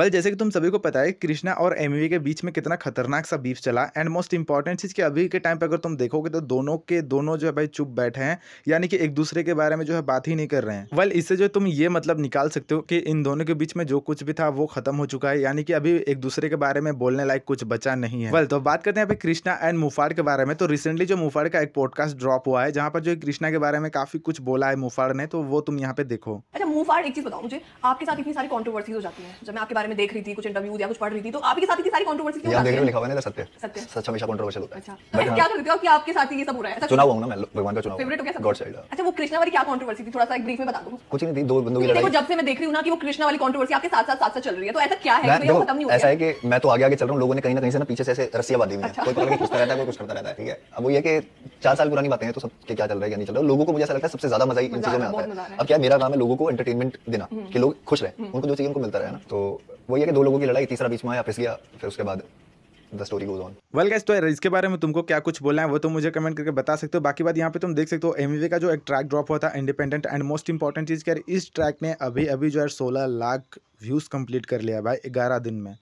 Well जैसे कि तुम सभी को पता है कृष्णा और एम के बीच में कितना खतरनाक सा बीफ चला एंड मोस्ट इंपॉर्टेंट चीज़ कि अभी के टाइम पर अगर तुम देखोगे तो दोनों के दोनों जो है भाई चुप बैठे हैं यानी कि एक दूसरे के बारे में जो है बात ही नहीं कर रहे हैं वेल इससे जो तुम ये मतलब निकाल सकते हो कि इन दोनों के बीच में जो कुछ भी था वो खत्म हो चुका है यानी कि अभी एक दूसरे के बारे में बोलने लायक कुछ बचा नहीं है वेल तो बात करते हैं अभी कृष्णा एंड मुफाड़ के बारे में तो रिसेंटली जो मुफाड़ का एक पॉडकास्ट ड्रॉप हुआ है जहाँ पर जो कृष्णा के बारे में काफी कुछ बोला है मुफाड़ ने तो वो तुम यहाँ पे देखो अच्छा मुफाड़ एक चीज बताओ मुझे आपके साथ इतनी सारी कॉन्ट्रोवर्सीज हो जाती है जब मैं आपके बारे में देख रही थी कुछ इंटरव्यू या कुछ पढ़ रही थी तो आपके साथ ही सारी कॉन्ट्रोवर्सी क्यों देख रहे हो लिखा हुआ है ना सत्य सच हमेशा कंट्रोवर्शियल होता है अच्छा तो हाँ। क्या करते हो कि आपके साथ ही ये सब हो रहा है चुनाव हूं ना मैं भगवान का चुनाव फेवरेट हो गया गॉड साइड अच्छा वो कृष्णा वाली क्या कॉन्ट्रोवर्सी थी थोड़ा सा एक ब्रीफ में बता दो कुछ नहीं थी दो बंदों की लड़ाई जब से मैं देख रही हूं ना कि वो कृष्णा वाली कॉन्ट्रोवर्सी आपके साथ साथ साथ चल रही है तो ऐसा क्या है कि तो खत्म नहीं हो ऐसा है कि मैं तो आगे आगे चल रहा हूं लोगों ने कहीं ना कहीं से ना पीछे से ऐसे रस्सियां बांधी हुई हैं अच्छा। कोई कोई कुछ कुछ रहता है कोई कुछ करता रहता है ठीक है अब वो ये कि चार साल पुरानी बातें हैं तो सब के क्या चल रहा है क्या नहीं चल रहा लोगों को मुझे ऐसा लगता है सबसे ज्यादा मजा इन चीजों में आता है अब क्या मेरा काम है लोगों को एंटरटेनमेंट देना हम्म। कि लोग खुश रहे हम्म। उनको जो चाहिए उनको मिलता रहे ना तो वही है कि दो लोगों की लड़ाई तीसरा बीच में आया फिस गया फिर उसके बाद the story goes on well guys तो इसके बारे में तुमको क्या कुछ बोलना है वो तो मुझे कमेंट करके बता सकते हो बाकी बात यहाँ पे तुम देख सकते हो एम का जो एक ट्रैक ड्रॉप हुआ था इंडिपेंडेंट एंड मोस्ट इंपॉर्टेंट चीज़ क्या इस ट्रैक ने अभी अभी जो है सोलह लाख व्यूज़ कंप्लीट कर लिया भाई ग्यारह दिन में